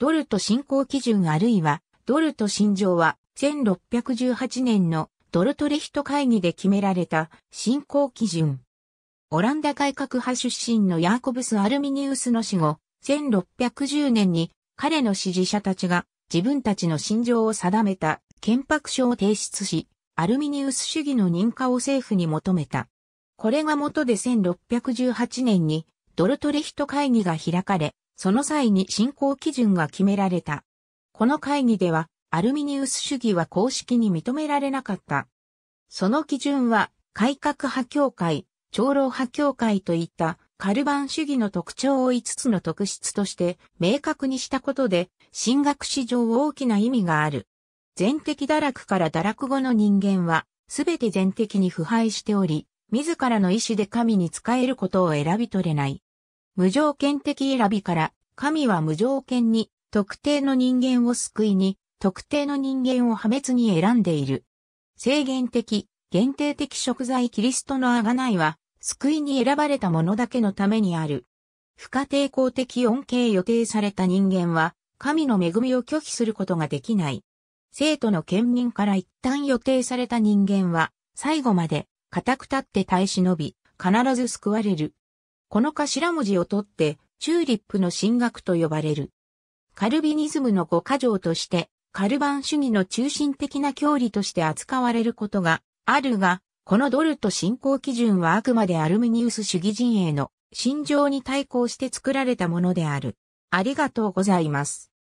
ドルト振興基準あるいは、ドルト信条は、1618年のドルトレヒト会議で決められた振興基準。オランダ改革派出身のヤーコブス・アルミニウスの死後、1610年に彼の支持者たちが自分たちの信条を定めた憲白書を提出し、アルミニウス主義の認可を政府に求めた。これが元で1618年にドルトレヒト会議が開かれ、その際に進行基準が決められた。この会議では、アルミニウス主義は公式に認められなかった。その基準は、改革派協会、長老派協会といったカルバン主義の特徴を5つの特質として明確にしたことで、進学史上大きな意味がある。全敵堕落から堕落後の人間は、すべて全敵に腐敗しており、自らの意志で神に仕えることを選び取れない。無条件的選びから、神は無条件に、特定の人間を救いに、特定の人間を破滅に選んでいる。制限的、限定的食材キリストの贖いは、救いに選ばれた者だけのためにある。不可抵抗的恩恵予定された人間は、神の恵みを拒否することができない。生徒の県民から一旦予定された人間は、最後まで、固く立って耐え忍び、必ず救われる。この頭文字を取って、チューリップの進学と呼ばれる。カルビニズムの五箇条として、カルバン主義の中心的な教理として扱われることがあるが、このドルト信仰基準はあくまでアルミニウス主義陣営の心情に対抗して作られたものである。ありがとうございます。